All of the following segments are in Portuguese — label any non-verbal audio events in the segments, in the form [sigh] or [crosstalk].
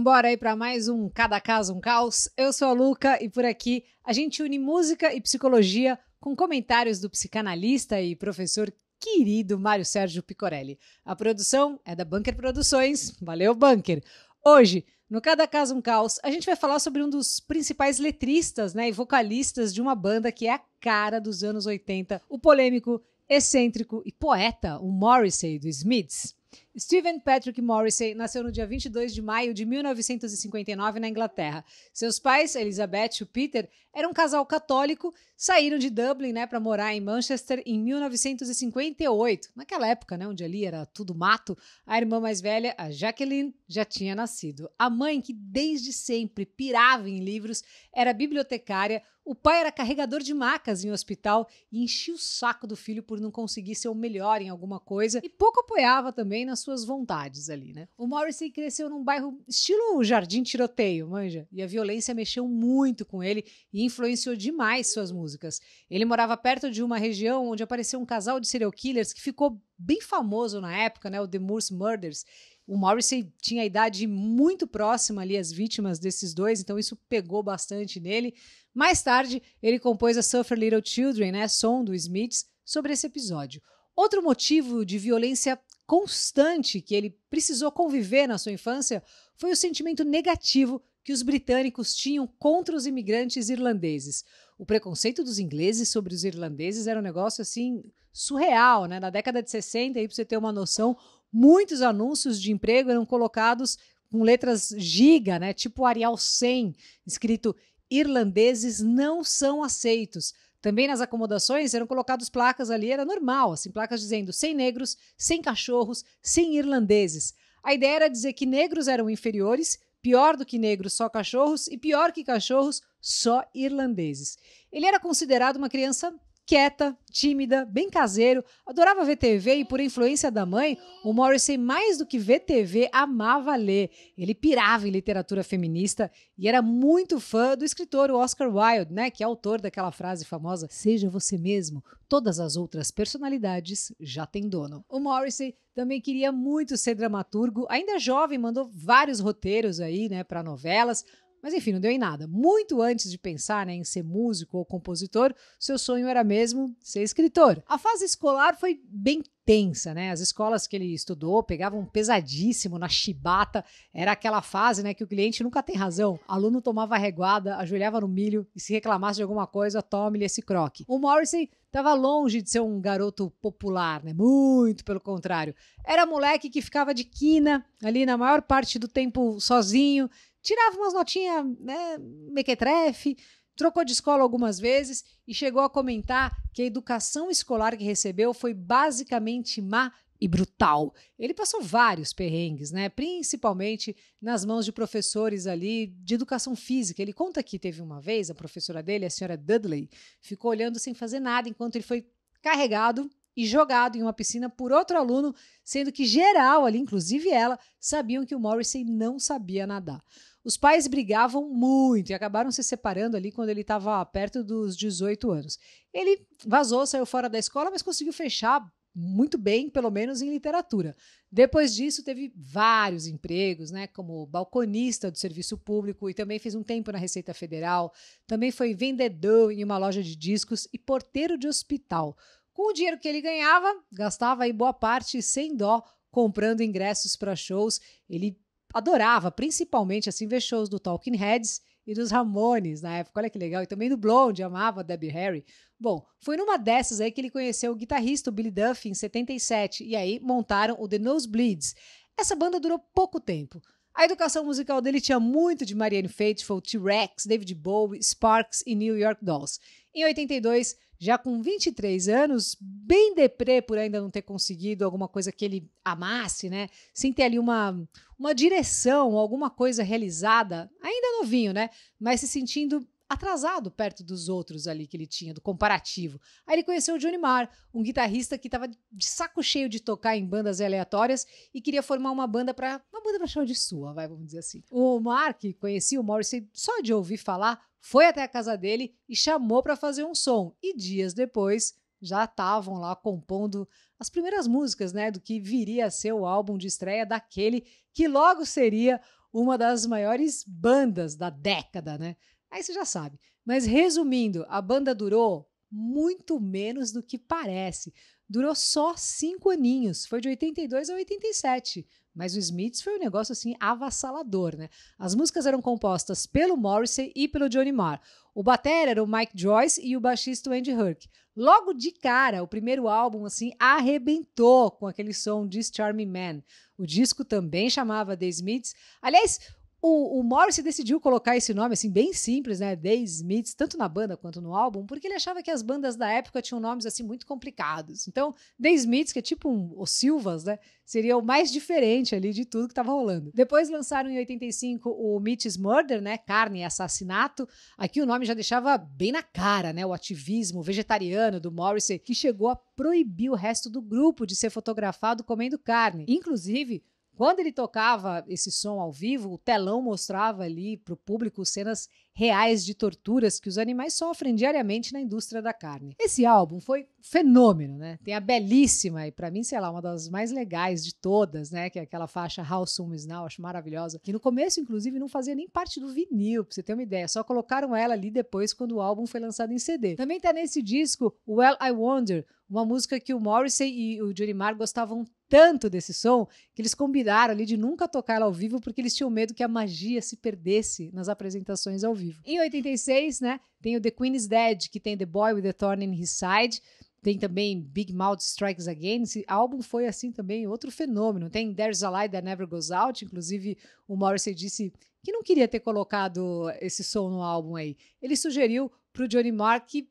Então, bora aí para mais um Cada Caso um Caos. Eu sou a Luca e por aqui a gente une música e psicologia com comentários do psicanalista e professor querido Mário Sérgio Picorelli. A produção é da Bunker Produções. Valeu, Bunker! Hoje, no Cada Caso um Caos, a gente vai falar sobre um dos principais letristas né, e vocalistas de uma banda que é a cara dos anos 80, o polêmico, excêntrico e poeta, o Morrissey do Smiths. Stephen Patrick Morrissey nasceu no dia 22 de maio de 1959 na Inglaterra. Seus pais, Elizabeth e Peter, eram um casal católico, saíram de Dublin né, para morar em Manchester em 1958. Naquela época, né, onde ali era tudo mato, a irmã mais velha, a Jacqueline, já tinha nascido. A mãe, que desde sempre pirava em livros, era bibliotecária, o pai era carregador de macas em um hospital e enchia o saco do filho por não conseguir ser o melhor em alguma coisa e pouco apoiava também nas suas vontades ali, né? O Morrissey cresceu num bairro estilo jardim tiroteio, manja, e a violência mexeu muito com ele e influenciou demais suas músicas. Ele morava perto de uma região onde apareceu um casal de serial killers que ficou bem famoso na época, né, o The Moors Murders. O Morrissey tinha a idade muito próxima ali às vítimas desses dois, então isso pegou bastante nele. Mais tarde, ele compôs a Suffer Little Children, né, som do Smiths, sobre esse episódio. Outro motivo de violência constante que ele precisou conviver na sua infância foi o sentimento negativo que os britânicos tinham contra os imigrantes irlandeses. O preconceito dos ingleses sobre os irlandeses era um negócio assim surreal, né? Na década de 60, aí para você ter uma noção, muitos anúncios de emprego eram colocados com letras giga, né? Tipo Arial 100, escrito irlandeses não são aceitos. Também nas acomodações eram colocadas placas ali, era normal, assim, placas dizendo sem negros, sem cachorros, sem irlandeses. A ideia era dizer que negros eram inferiores, pior do que negros, só cachorros, e pior que cachorros, só irlandeses. Ele era considerado uma criança quieta, tímida, bem caseiro, adorava ver TV e, por influência da mãe, o Morrissey, mais do que ver TV, amava ler. Ele pirava em literatura feminista e era muito fã do escritor Oscar Wilde, né, que é autor daquela frase famosa: Seja você mesmo, todas as outras personalidades já têm dono. O Morrissey também queria muito ser dramaturgo, ainda jovem, mandou vários roteiros aí, né, para novelas, mas enfim, não deu em nada. Muito antes de pensar né, em ser músico ou compositor, seu sonho era mesmo ser escritor. A fase escolar foi bem tensa, né? As escolas que ele estudou pegavam pesadíssimo na chibata. Era aquela fase, né, que o cliente nunca tem razão. O aluno tomava reguada, ajoelhava no milho e se reclamasse de alguma coisa, tome-lhe esse croque. O Morrissey estava longe de ser um garoto popular, né? Muito pelo contrário. Era moleque que ficava de quina ali na maior parte do tempo sozinho tirava umas notinhas, né, mequetrefe, trocou de escola algumas vezes e chegou a comentar que a educação escolar que recebeu foi basicamente má e brutal. Ele passou vários perrengues, né? Principalmente nas mãos de professores ali de educação física. Ele conta que teve uma vez a professora dele, a senhora Dudley, ficou olhando sem fazer nada enquanto ele foi carregado e jogado em uma piscina por outro aluno, sendo que geral ali, inclusive ela, sabiam que o Morrissey não sabia nadar. Os pais brigavam muito e acabaram se separando ali quando ele estava perto dos 18 anos. Ele vazou, saiu fora da escola, mas conseguiu fechar muito bem, pelo menos em literatura. Depois disso, teve vários empregos, né, como balconista do serviço público e também fez um tempo na Receita Federal. Também foi vendedor em uma loja de discos e porteiro de hospital. Com o dinheiro que ele ganhava, gastava aí boa parte sem dó comprando ingressos para shows. Ele adorava, principalmente assim, ver shows do Talking Heads e dos Ramones na época. Olha que legal. E também do Blonde, amava Debbie Harry. Bom, foi numa dessas aí que ele conheceu o guitarrista o Billy Duff em 77 e aí montaram o The Nosebleeds. Essa banda durou pouco tempo. A educação musical dele tinha muito de Marianne Faithfull, T-Rex, David Bowie, Sparks e New York Dolls. Em 82, já com 23 anos, bem deprê por ainda não ter conseguido alguma coisa que ele amasse, né? Sem ter ali uma, uma direção, alguma coisa realizada, ainda novinho, né? Mas se sentindo atrasado perto dos outros ali que ele tinha, do comparativo. Aí ele conheceu o Johnny Marr, um guitarrista que estava de saco cheio de tocar em bandas aleatórias e queria formar uma banda para uma banda para chamar de sua, vai, vamos dizer assim. O Mark conhecia o Morrissey só de ouvir falar, foi até a casa dele e chamou para fazer um som. E dias depois já estavam lá compondo as primeiras músicas, né, do que viria a ser o álbum de estreia daquele que logo seria uma das maiores bandas da década, né? Aí você já sabe. Mas resumindo, a banda durou muito menos do que parece. Durou só cinco aninhos, foi de 82 a 87. Mas o Smiths foi um negócio assim avassalador, né? As músicas eram compostas pelo Morrissey e pelo Johnny Marr. O bater era o Mike Joyce e o baixista o Andy Herc. Logo de cara, o primeiro álbum assim arrebentou com aquele som de Charming Man. O disco também chamava The Smiths. Aliás, o, o Morrissey decidiu colocar esse nome, assim, bem simples, né? The Smiths, tanto na banda quanto no álbum, porque ele achava que as bandas da época tinham nomes, assim, muito complicados. Então, The Smiths, que é tipo um, o Silvas, né? Seria o mais diferente ali de tudo que estava rolando. Depois lançaram em 85 o Meat's Murder, né? Carne e assassinato. Aqui o nome já deixava bem na cara, né? O ativismo vegetariano do Morrissey, que chegou a proibir o resto do grupo de ser fotografado comendo carne. Inclusive, quando ele tocava esse som ao vivo, o telão mostrava ali para o público cenas reais de torturas que os animais sofrem diariamente na indústria da carne. Esse álbum foi um fenômeno, né? Tem a belíssima e para mim, sei lá, uma das mais legais de todas, né, que é aquela faixa How Soon Is Now, acho maravilhosa, que no começo inclusive não fazia nem parte do vinil, para você ter uma ideia, só colocaram ela ali depois quando o álbum foi lançado em CD. Também tá nesse disco Well I Wonder, uma música que o Morrissey e o Johnny Marr gostavam tanto desse som que eles combinaram ali de nunca tocar ao vivo porque eles tinham medo que a magia se perdesse nas apresentações ao vivo. Em 86, né, tem o The Queen is Dead, que tem The Boy with the Thorn in His Side, tem também Big Mouth Strikes Again. Esse álbum foi assim também outro fenômeno. Tem There's a Light That Never Goes Out, inclusive o Morrissey disse que não queria ter colocado esse som no álbum aí. Ele sugeriu para o Johnny Marr que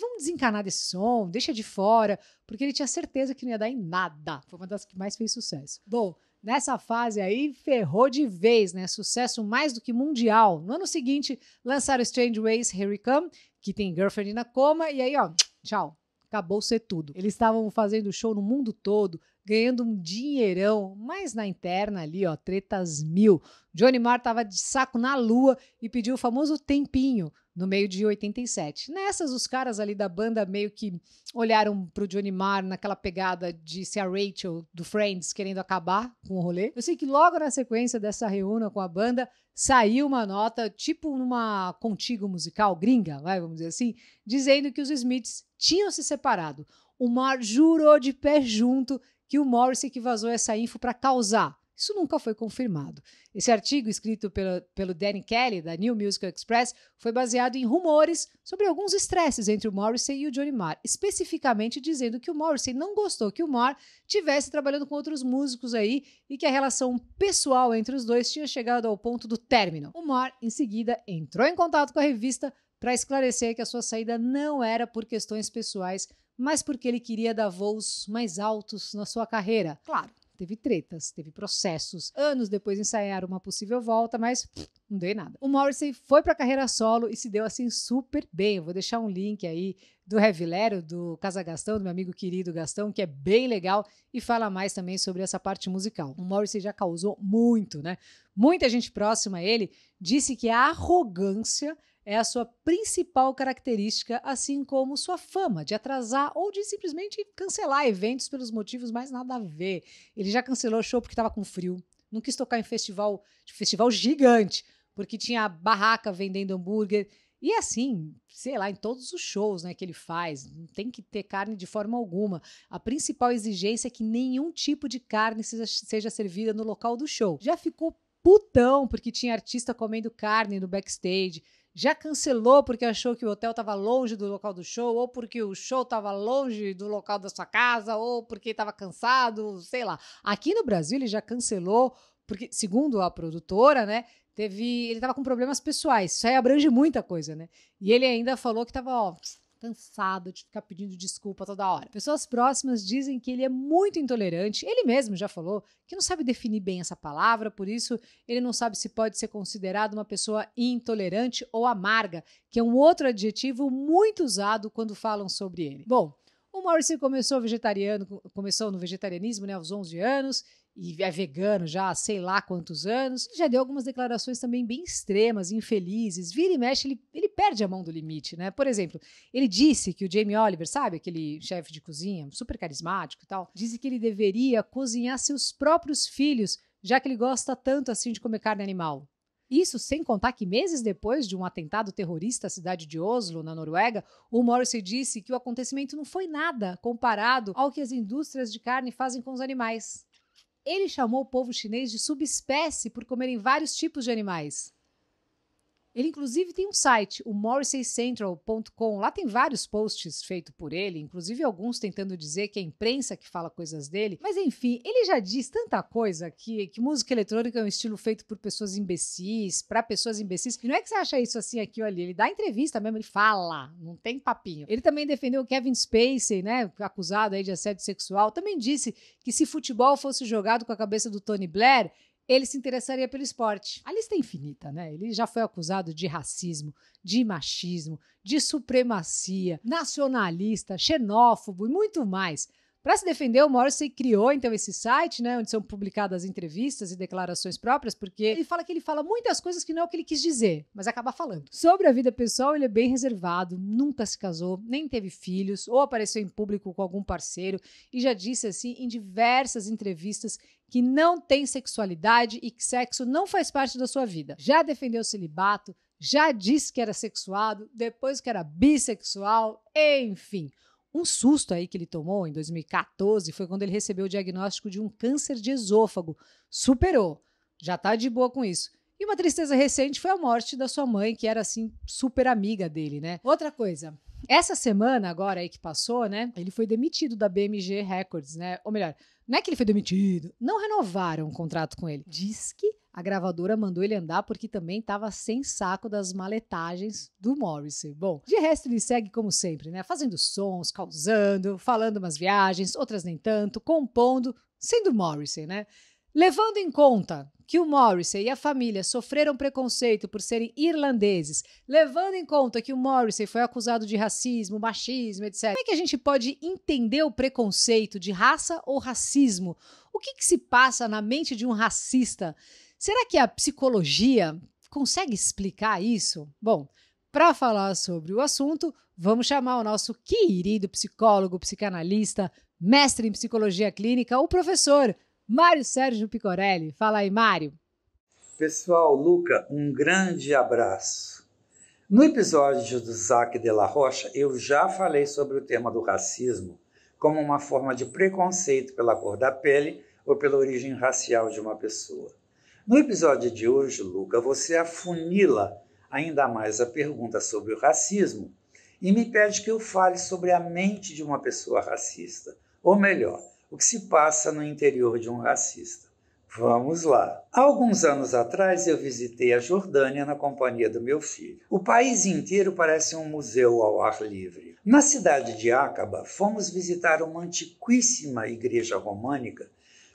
vamos desencanar desse som, deixa de fora, porque ele tinha certeza que não ia dar em nada. Foi uma das que mais fez sucesso. Bom, nessa fase aí ferrou de vez, né? Sucesso mais do que mundial. No ano seguinte, lançaram Strange Ways Here We Come, que tem Girlfriend na coma, e aí, ó, tchau. Acabou ser tudo. Eles estavam fazendo show no mundo todo, ganhando um dinheirão, mas na interna ali, ó, tretas mil. Johnny Marr tava de saco na lua e pediu o famoso tempinho no meio de 87. Nessas, os caras ali da banda meio que olharam pro Johnny Marr naquela pegada de ser a Rachel do Friends querendo acabar com o rolê. Eu sei que logo na sequência dessa reunião com a banda, saiu uma nota, tipo numa contigo musical gringa, vai, vamos dizer assim, dizendo que os Smiths tinham se separado. O Marr jurou de pé junto que o Morris que vazou essa info para causar. Isso nunca foi confirmado. Esse artigo, escrito pelo, pelo Danny Kelly, da New Musical Express, foi baseado em rumores sobre alguns estresses entre o Morrissey e o Johnny Marr, especificamente dizendo que o Morrissey não gostou que o Marr tivesse trabalhando com outros músicos aí e que a relação pessoal entre os dois tinha chegado ao ponto do término. O Marr, em seguida, entrou em contato com a revista para esclarecer que a sua saída não era por questões pessoais, mas porque ele queria dar voos mais altos na sua carreira. Claro, teve tretas, teve processos. Anos depois ensaiaram uma possível volta, mas pff, não deu em nada. O Morrissey foi a carreira solo e se deu assim super bem. Eu vou deixar um link aí do Revilero, do Casa Gastão, do meu amigo querido Gastão, que é bem legal e fala mais também sobre essa parte musical. O Morrissey já causou muito, né? Muita gente próxima a ele disse que a arrogância é a sua principal característica, assim como sua fama de atrasar ou de simplesmente cancelar eventos pelos motivos mais nada a ver. Ele já cancelou show porque estava com frio, não quis tocar em festival, tipo, festival gigante, porque tinha barraca vendendo hambúrguer. E assim, sei lá, em todos os shows né, que ele faz, não tem que ter carne de forma alguma. A principal exigência é que nenhum tipo de carne seja, seja servida no local do show. Já ficou putão porque tinha artista comendo carne no backstage já cancelou porque achou que o hotel estava longe do local do show, ou porque o show estava longe do local da sua casa, ou porque estava cansado, sei lá. Aqui no Brasil ele já cancelou, porque, segundo a produtora, né? Teve. Ele estava com problemas pessoais. Isso aí abrange muita coisa, né? E ele ainda falou que estava, ó, cansado de ficar pedindo desculpa toda hora. Pessoas próximas dizem que ele é muito intolerante, ele mesmo já falou que não sabe definir bem essa palavra, por isso ele não sabe se pode ser considerado uma pessoa intolerante ou amarga, que é um outro adjetivo muito usado quando falam sobre ele. Bom, o Morrissey começou vegetariano, começou no vegetarianismo né, aos 11 anos, e é vegano já há sei lá quantos anos. Ele já deu algumas declarações também bem extremas, infelizes. Vira e mexe, ele, ele perde a mão do limite, né? Por exemplo, ele disse que o Jamie Oliver, sabe, aquele chefe de cozinha, super carismático e tal, disse que ele deveria cozinhar seus próprios filhos, já que ele gosta tanto assim de comer carne animal. Isso sem contar que meses depois de um atentado terrorista à cidade de Oslo, na Noruega, o Morrissey disse que o acontecimento não foi nada comparado ao que as indústrias de carne fazem com os animais. Ele chamou o povo chinês de subespécie por comerem vários tipos de animais. Ele, inclusive, tem um site, o morrisseycentral.com. Lá tem vários posts feitos por ele, inclusive alguns tentando dizer que é a imprensa que fala coisas dele. Mas, enfim, ele já diz tanta coisa que, que música eletrônica é um estilo feito por pessoas imbecis, para pessoas imbecis. E não é que você acha isso assim aqui ou ali. Ele dá entrevista mesmo, ele fala, não tem papinho. Ele também defendeu o Kevin Spacey, né, acusado aí de assédio sexual. Também disse que se futebol fosse jogado com a cabeça do Tony Blair, ele se interessaria pelo esporte. A lista é infinita, né? Ele já foi acusado de racismo, de machismo, de supremacia, nacionalista, xenófobo e muito mais. Para se defender, o Morrissey criou então esse site, né, onde são publicadas entrevistas e declarações próprias, porque ele fala que ele fala muitas coisas que não é o que ele quis dizer, mas acaba falando. Sobre a vida pessoal, ele é bem reservado, nunca se casou, nem teve filhos, ou apareceu em público com algum parceiro, e já disse assim em diversas entrevistas que não tem sexualidade e que sexo não faz parte da sua vida. Já defendeu o celibato, já disse que era sexuado, depois que era bissexual, enfim. Um susto aí que ele tomou em 2014 foi quando ele recebeu o diagnóstico de um câncer de esôfago. Superou. Já tá de boa com isso. E uma tristeza recente foi a morte da sua mãe, que era assim super amiga dele, né? Outra coisa, essa semana agora aí que passou, né? Ele foi demitido da BMG Records, né? Ou melhor, não é que ele foi demitido, não renovaram o contrato com ele. Diz que a gravadora mandou ele andar porque também estava sem saco das maletagens do Morrissey. Bom, de resto ele segue como sempre, né? Fazendo sons, causando, falando umas viagens, outras nem tanto, compondo, sendo Morrissey, né? Levando em conta que o Morrissey e a família sofreram preconceito por serem irlandeses, levando em conta que o Morrissey foi acusado de racismo, machismo, etc., como é que a gente pode entender o preconceito de raça ou racismo? O que, que se passa na mente de um racista Será que a psicologia consegue explicar isso? Bom, para falar sobre o assunto, vamos chamar o nosso querido psicólogo, psicanalista, mestre em psicologia clínica, o professor Mário Sérgio Picorelli. Fala aí, Mário. Pessoal, Luca, um grande abraço. No episódio do Zac de la Rocha, eu já falei sobre o tema do racismo como uma forma de preconceito pela cor da pele ou pela origem racial de uma pessoa. No episódio de hoje, Luca, você afunila ainda mais a pergunta sobre o racismo e me pede que eu fale sobre a mente de uma pessoa racista, ou melhor, o que se passa no interior de um racista. Vamos lá. Há alguns anos atrás eu visitei a Jordânia na companhia do meu filho. O país inteiro parece um museu ao ar livre. Na cidade de Acaba, fomos visitar uma antiquíssima igreja românica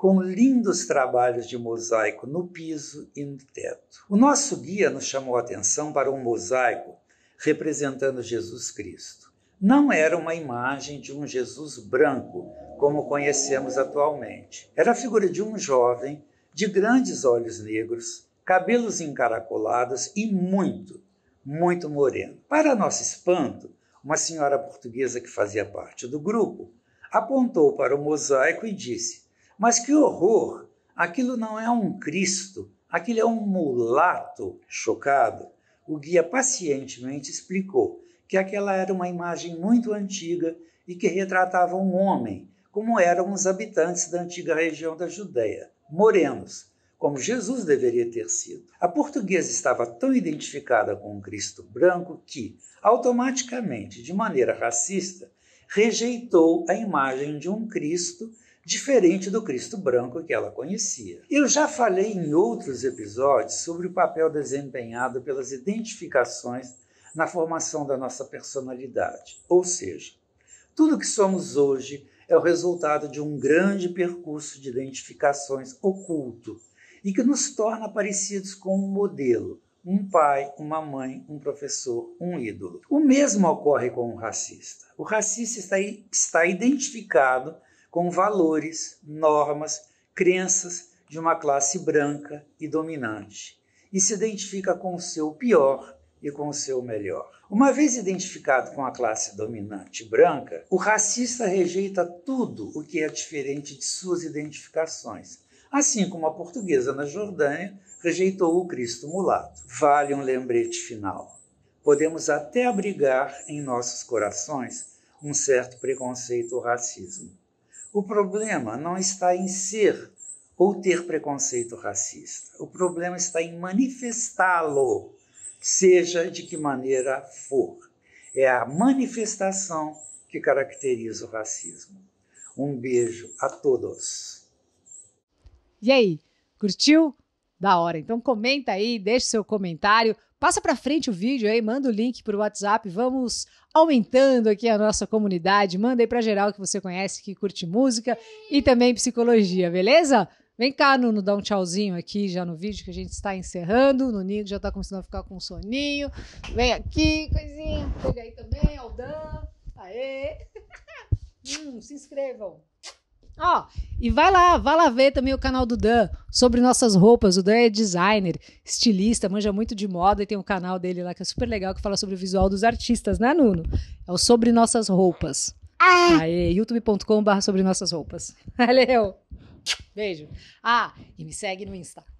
com lindos trabalhos de mosaico no piso e no teto. O nosso guia nos chamou a atenção para um mosaico representando Jesus Cristo. Não era uma imagem de um Jesus branco, como conhecemos atualmente. Era a figura de um jovem de grandes olhos negros, cabelos encaracolados e muito, muito moreno. Para nosso espanto, uma senhora portuguesa que fazia parte do grupo apontou para o mosaico e disse: mas que horror! Aquilo não é um Cristo, aquilo é um mulato chocado. O guia pacientemente explicou que aquela era uma imagem muito antiga e que retratava um homem, como eram os habitantes da antiga região da Judéia, morenos, como Jesus deveria ter sido. A portuguesa estava tão identificada com o Cristo branco que, automaticamente, de maneira racista, rejeitou a imagem de um Cristo diferente do Cristo branco que ela conhecia. Eu já falei em outros episódios sobre o papel desempenhado pelas identificações na formação da nossa personalidade, ou seja, tudo que somos hoje é o resultado de um grande percurso de identificações oculto e que nos torna parecidos com um modelo, um pai, uma mãe, um professor, um ídolo. O mesmo ocorre com o racista. O racista está, está identificado com valores, normas, crenças de uma classe branca e dominante, e se identifica com o seu pior e com o seu melhor. Uma vez identificado com a classe dominante branca, o racista rejeita tudo o que é diferente de suas identificações, assim como a portuguesa na Jordânia rejeitou o Cristo mulato. Vale um lembrete final. Podemos até abrigar em nossos corações um certo preconceito ou racismo, o problema não está em ser ou ter preconceito racista. O problema está em manifestá-lo, seja de que maneira for. É a manifestação que caracteriza o racismo. Um beijo a todos. E aí, curtiu? Da hora. Então comenta aí, deixe seu comentário, passa para frente o vídeo aí, manda o link para o WhatsApp, vamos aumentando aqui a nossa comunidade. Manda aí pra geral que você conhece, que curte música e também psicologia, beleza? Vem cá, Nuno, dá um tchauzinho aqui já no vídeo que a gente está encerrando. O Nuninho já está começando a ficar com soninho. Vem aqui, coisinha. Pega aí também, Aldan. Aê! [laughs] Hum, se inscrevam. Ó, e vai lá, vai lá ver também o canal do Dan sobre nossas roupas. O Dan é designer, estilista, manja muito de moda e tem um canal dele lá que é super legal que fala sobre o visual dos artistas, né, Nuno? É o Sobre Nossas Roupas. Ah. Aí, youtube.com/sobre nossas roupas. [laughs] Valeu. Beijo. Ah, e me segue no Insta.